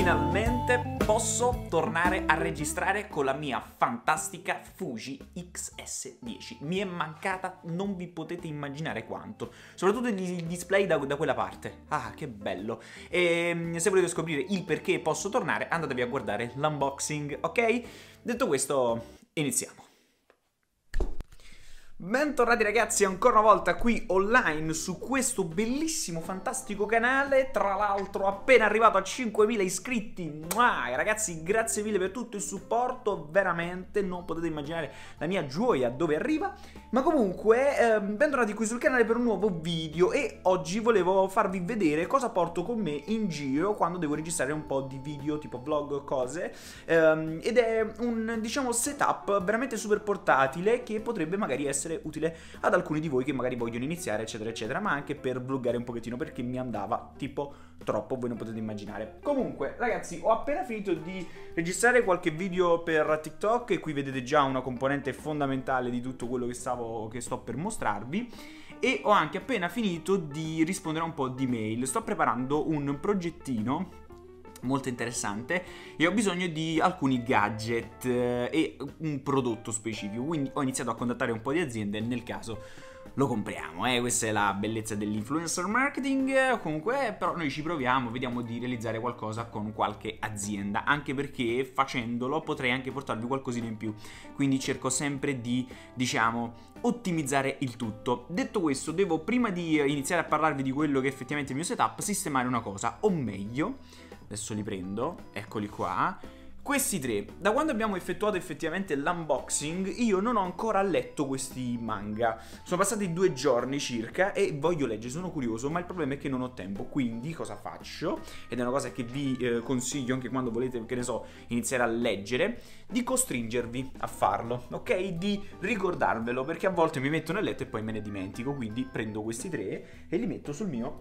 finalmente posso tornare a registrare con la mia fantastica Fuji XS10. Mi è mancata, non vi potete immaginare quanto. Soprattutto il display da, da quella parte. Ah, che bello. E ehm, se volete scoprire il perché posso tornare, andatevi a guardare l'unboxing, ok? Detto questo, iniziamo. Bentornati ragazzi ancora una volta qui online su questo bellissimo fantastico canale Tra l'altro appena arrivato a 5.000 iscritti Mua! Ragazzi grazie mille per tutto il supporto Veramente non potete immaginare la mia gioia dove arriva Ma comunque eh, bentornati qui sul canale per un nuovo video E oggi volevo farvi vedere cosa porto con me in giro Quando devo registrare un po' di video tipo vlog cose ehm, Ed è un diciamo setup veramente super portatile Che potrebbe magari essere essere utile ad alcuni di voi che magari vogliono iniziare, eccetera, eccetera, ma anche per vloggare un pochettino perché mi andava tipo troppo, voi non potete immaginare. Comunque, ragazzi, ho appena finito di registrare qualche video per TikTok e qui vedete già una componente fondamentale di tutto quello che, stavo, che sto per mostrarvi e ho anche appena finito di rispondere a un po' di mail. Sto preparando un progettino molto interessante e ho bisogno di alcuni gadget eh, e un prodotto specifico, quindi ho iniziato a contattare un po' di aziende nel caso lo compriamo, eh? questa è la bellezza dell'influencer marketing, comunque eh, però noi ci proviamo, vediamo di realizzare qualcosa con qualche azienda, anche perché facendolo potrei anche portarvi qualcosina in più, quindi cerco sempre di, diciamo, ottimizzare il tutto. Detto questo, devo prima di iniziare a parlarvi di quello che è effettivamente il mio setup, sistemare una cosa, o meglio, Adesso li prendo, eccoli qua. Questi tre, da quando abbiamo effettuato effettivamente l'unboxing, io non ho ancora letto questi manga. Sono passati due giorni circa e voglio leggere, sono curioso, ma il problema è che non ho tempo. Quindi cosa faccio? Ed è una cosa che vi eh, consiglio anche quando volete, che ne so, iniziare a leggere, di costringervi a farlo, ok? Di ricordarvelo, perché a volte mi metto nel letto e poi me ne dimentico. Quindi prendo questi tre e li metto sul mio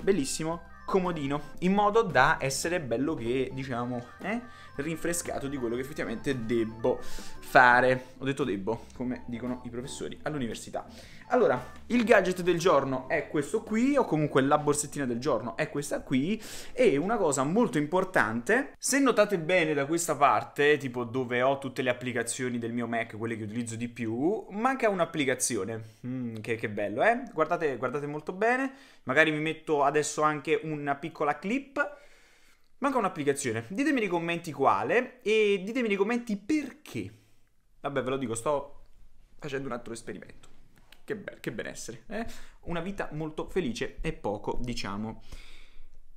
bellissimo comodino, in modo da essere bello che, diciamo, eh, rinfrescato di quello che effettivamente debbo fare. Ho detto debbo, come dicono i professori all'università. Allora, il gadget del giorno è questo qui, o comunque la borsettina del giorno è questa qui, e una cosa molto importante, se notate bene da questa parte, tipo dove ho tutte le applicazioni del mio Mac, quelle che utilizzo di più, manca un'applicazione, mm, che, che, bello eh, guardate, guardate molto bene, magari mi metto adesso anche una piccola clip, manca un'applicazione, ditemi nei commenti quale, e ditemi nei commenti perché, vabbè ve lo dico, sto facendo un altro esperimento che, be- che benessere, eh? una vita molto felice e poco, diciamo,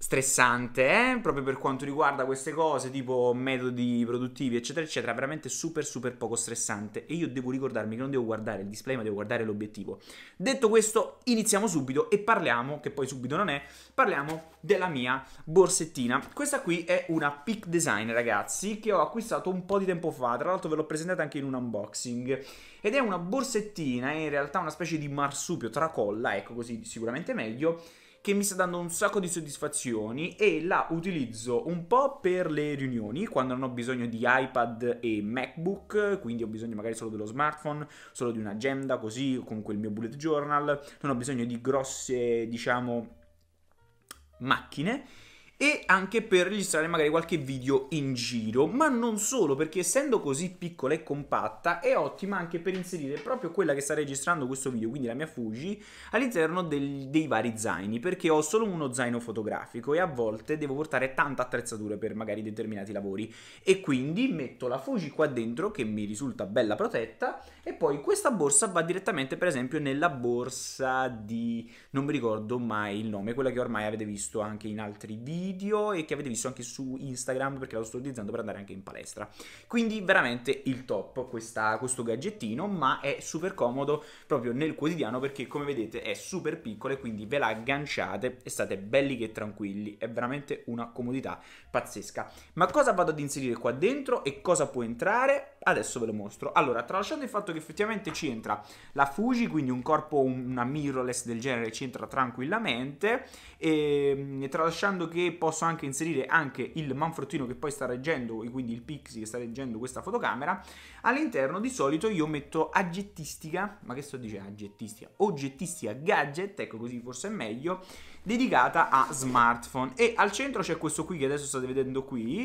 stressante, eh? proprio per quanto riguarda queste cose, tipo metodi produttivi, eccetera, eccetera, veramente super, super poco stressante. E io devo ricordarmi che non devo guardare il display, ma devo guardare l'obiettivo. Detto questo, iniziamo subito e parliamo, che poi subito non è, parliamo della mia borsettina. Questa qui è una Peak Design, ragazzi, che ho acquistato un po' di tempo fa, tra l'altro ve l'ho presentata anche in un unboxing. Ed è una borsettina, in realtà una specie di marsupio tracolla, ecco così sicuramente meglio, che mi sta dando un sacco di soddisfazioni e la utilizzo un po' per le riunioni, quando non ho bisogno di iPad e MacBook, quindi ho bisogno magari solo dello smartphone, solo di un'agenda, così comunque il mio bullet journal, non ho bisogno di grosse, diciamo, macchine e anche per registrare magari qualche video in giro, ma non solo, perché essendo così piccola e compatta è ottima anche per inserire proprio quella che sta registrando questo video, quindi la mia Fuji, all'interno del, dei vari zaini, perché ho solo uno zaino fotografico e a volte devo portare tanta attrezzatura per magari determinati lavori e quindi metto la Fuji qua dentro che mi risulta bella protetta e poi questa borsa va direttamente per esempio nella borsa di non mi ricordo mai il nome, quella che ormai avete visto anche in altri video video e che avete visto anche su Instagram perché lo sto utilizzando per andare anche in palestra. Quindi veramente il top questa, questo gadgettino, ma è super comodo proprio nel quotidiano perché come vedete è super piccolo e quindi ve la agganciate e state belli che tranquilli, è veramente una comodità pazzesca. Ma cosa vado ad inserire qua dentro e cosa può entrare? Adesso ve lo mostro. Allora, tralasciando il fatto che effettivamente ci entra la Fuji, quindi un corpo, una mirrorless del genere ci entra tranquillamente, ehm, e tralasciando che posso anche inserire anche il manfrottino che poi sta reggendo e quindi il pixie che sta reggendo questa fotocamera all'interno di solito io metto aggettistica ma che sto dicendo aggettistica oggettistica gadget ecco così forse è meglio dedicata a smartphone e al centro c'è questo qui che adesso state vedendo qui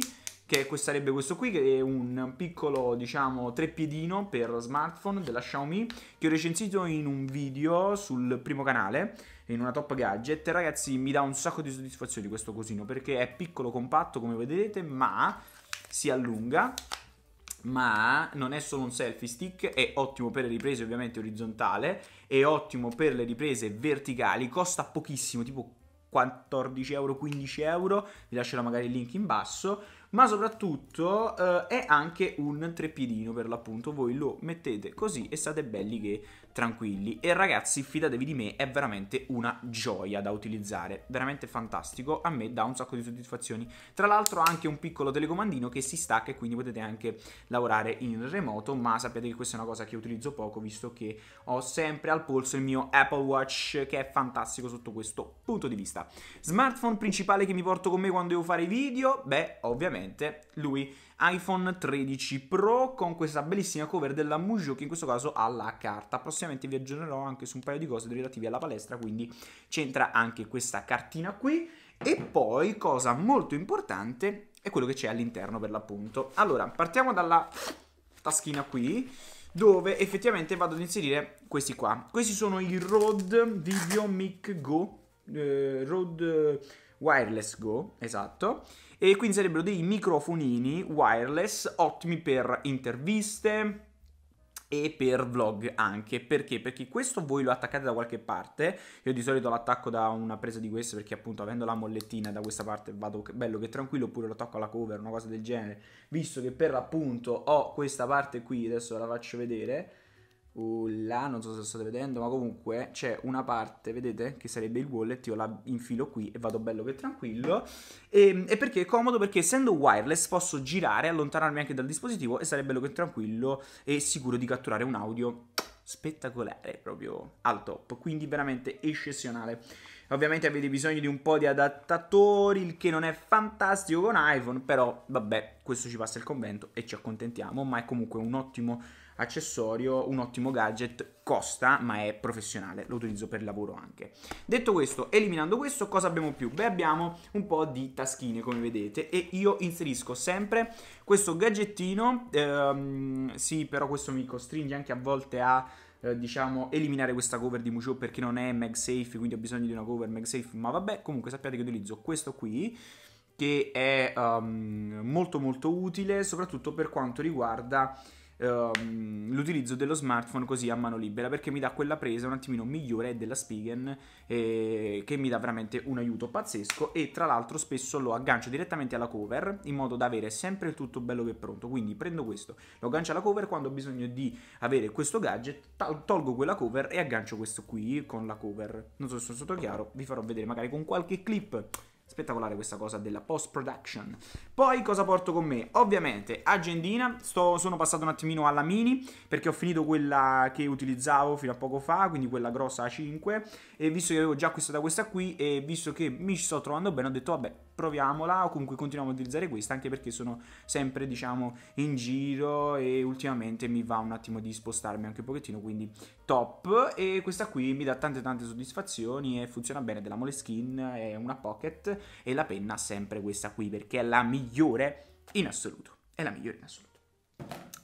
che sarebbe questo qui, che è un piccolo, diciamo, treppiedino per smartphone della Xiaomi, che ho recensito in un video sul primo canale, in una top gadget. Ragazzi, mi dà un sacco di soddisfazione questo cosino, perché è piccolo, compatto, come vedete, ma si allunga ma non è solo un selfie stick, è ottimo per le riprese ovviamente orizzontale, è ottimo per le riprese verticali, costa pochissimo, tipo 14 euro, 15 euro, vi lascerò magari il link in basso ma soprattutto eh, è anche un trepidino per l'appunto, voi lo mettete così e state belli che tranquilli e ragazzi fidatevi di me è veramente una gioia da utilizzare, veramente fantastico, a me dà un sacco di soddisfazioni. Tra l'altro ha anche un piccolo telecomandino che si stacca e quindi potete anche lavorare in remoto, ma sapete che questa è una cosa che utilizzo poco visto che ho sempre al polso il mio Apple Watch che è fantastico sotto questo punto di vista. Smartphone principale che mi porto con me quando devo fare i video? Beh, ovviamente lui iPhone 13 Pro con questa bellissima cover della Mujo che in questo caso ha la carta. Prossimamente vi aggiornerò anche su un paio di cose relative alla palestra, quindi c'entra anche questa cartina qui. E poi, cosa molto importante, è quello che c'è all'interno per l'appunto. Allora, partiamo dalla taschina qui dove effettivamente vado ad inserire questi qua. Questi sono i Rode Video Mic Go, eh, Rode wireless Go, esatto, e quindi sarebbero dei microfonini wireless ottimi per interviste e per vlog anche perché perché questo voi lo attaccate da qualche parte io di solito lo attacco da una presa di queste perché appunto avendo la mollettina da questa parte vado bello che tranquillo oppure lo tocco alla cover una cosa del genere visto che per l'appunto ho questa parte qui adesso la faccio vedere là, non so se lo state vedendo, ma comunque c'è una parte, vedete, che sarebbe il wallet, io la infilo qui e vado bello che tranquillo. E, ehm, e, perché è comodo? Perché essendo wireless posso girare, allontanarmi anche dal dispositivo e sarebbe bello che tranquillo e sicuro di catturare un audio spettacolare, proprio al top, quindi veramente eccezionale. Ovviamente avete bisogno di un po' di adattatori, il che non è fantastico con iPhone, però vabbè, questo ci passa il convento e ci accontentiamo, ma è comunque un ottimo accessorio, un ottimo gadget, costa ma è professionale, lo utilizzo per lavoro anche. Detto questo, eliminando questo, cosa abbiamo più? Beh abbiamo un po' di taschine come vedete e io inserisco sempre questo gadgettino, ehm, sì però questo mi costringe anche a volte a eh, diciamo eliminare questa cover di Musho perché non è MagSafe quindi ho bisogno di una cover MagSafe ma vabbè comunque sappiate che utilizzo questo qui che è um, molto molto utile soprattutto per quanto riguarda um, l'utilizzo dello smartphone così a mano libera perché mi dà quella presa un attimino migliore della Spigen eh, che mi dà veramente un aiuto pazzesco e tra l'altro spesso lo aggancio direttamente alla cover in modo da avere sempre il tutto bello che è pronto quindi prendo questo, lo aggancio alla cover quando ho bisogno di avere questo gadget tolgo quella cover e aggancio questo qui con la cover non so se sono stato chiaro, vi farò vedere magari con qualche clip Spettacolare questa cosa della post production. Poi cosa porto con me? Ovviamente agendina, Sto, sono passato un attimino alla mini perché ho finito quella che utilizzavo fino a poco fa, quindi quella grossa A5 e visto che avevo già acquistato questa qui e visto che mi ci sto trovando bene ho detto vabbè proviamola o comunque continuiamo a utilizzare questa anche perché sono sempre diciamo in giro e ultimamente mi va un attimo di spostarmi anche un pochettino quindi top e questa qui mi dà tante tante soddisfazioni e funziona bene della Moleskin è una pocket e la penna sempre questa qui perché è la migliore in assoluto è la migliore in assoluto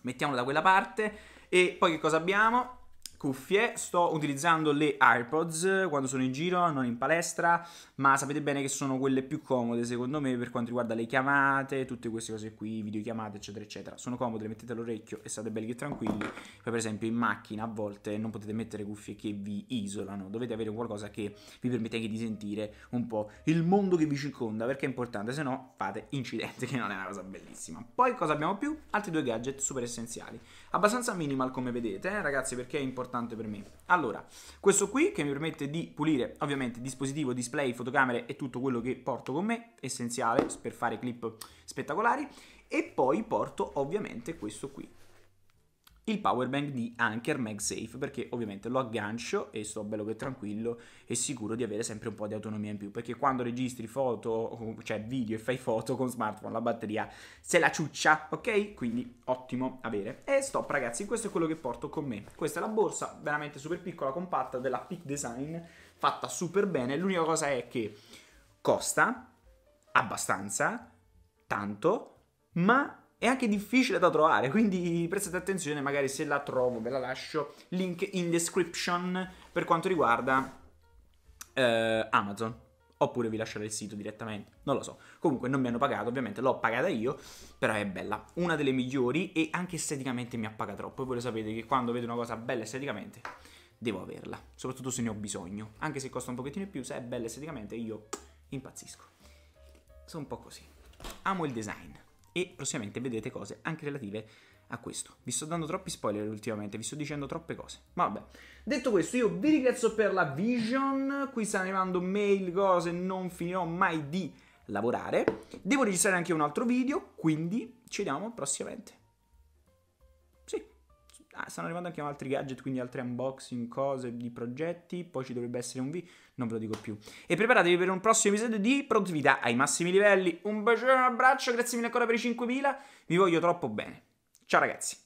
mettiamola da quella parte e poi che cosa abbiamo? cuffie, sto utilizzando le AirPods quando sono in giro, non in palestra, ma sapete bene che sono quelle più comode secondo me per quanto riguarda le chiamate, tutte queste cose qui, videochiamate eccetera eccetera, sono comode, le mettete all'orecchio e state belli e tranquilli, poi per esempio in macchina a volte non potete mettere cuffie che vi isolano, dovete avere qualcosa che vi permette anche di sentire un po' il mondo che vi circonda perché è importante, se no fate incidente che non è una cosa bellissima. Poi cosa abbiamo più? Altri due gadget super essenziali abbastanza minimal come vedete, eh, ragazzi, perché è importante per me. Allora, questo qui che mi permette di pulire ovviamente dispositivo, display, fotocamere e tutto quello che porto con me, essenziale per fare clip spettacolari. E poi porto ovviamente questo qui, il powerbank di Anker MagSafe perché ovviamente lo aggancio e sto bello che tranquillo e sicuro di avere sempre un po' di autonomia in più perché quando registri foto, cioè video e fai foto con smartphone la batteria se la ciuccia, ok? Quindi ottimo avere. E stop ragazzi, questo è quello che porto con me. Questa è la borsa veramente super piccola, compatta della Peak Design, fatta super bene. L'unica cosa è che costa abbastanza, tanto, ma è anche difficile da trovare, quindi prestate attenzione, magari se la trovo ve la lascio, link in description per quanto riguarda eh, Amazon. Oppure vi lascerò il sito direttamente, non lo so. Comunque non mi hanno pagato, ovviamente l'ho pagata io, però è bella. Una delle migliori e anche esteticamente mi appaga troppo. E voi lo sapete che quando vedo una cosa bella esteticamente, devo averla. Soprattutto se ne ho bisogno. Anche se costa un pochettino di più, se è bella esteticamente io impazzisco. Sono un po' così. Amo il design e prossimamente vedrete cose anche relative a questo. Vi sto dando troppi spoiler ultimamente, vi sto dicendo troppe cose. Ma vabbè. Detto questo, io vi ringrazio per la vision. Qui stanno arrivando mail, cose, non finirò mai di lavorare. Devo registrare anche un altro video, quindi ci vediamo prossimamente. Ah, stanno arrivando anche altri gadget, quindi altri unboxing, cose di progetti. Poi ci dovrebbe essere un V, non ve lo dico più. E preparatevi per un prossimo episodio di produttività ai massimi livelli. Un bacione, un abbraccio, grazie mille ancora per i 5000. Vi voglio troppo bene. Ciao ragazzi.